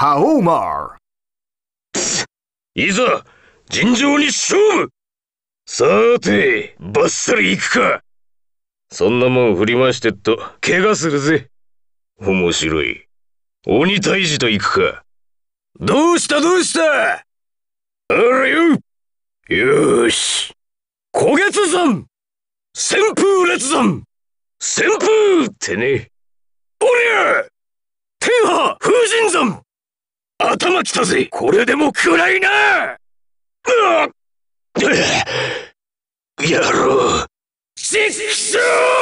ハオーマーいざ尋常に勝負さてバッサリ行くかそんなもん振り回してっと怪我するぜ面白い鬼退治と行くかどうしたどうしたあれよよし古月山旋風烈山旋風ってねおりゃ頭きたぜこれでも暗らいなうっやろう失笑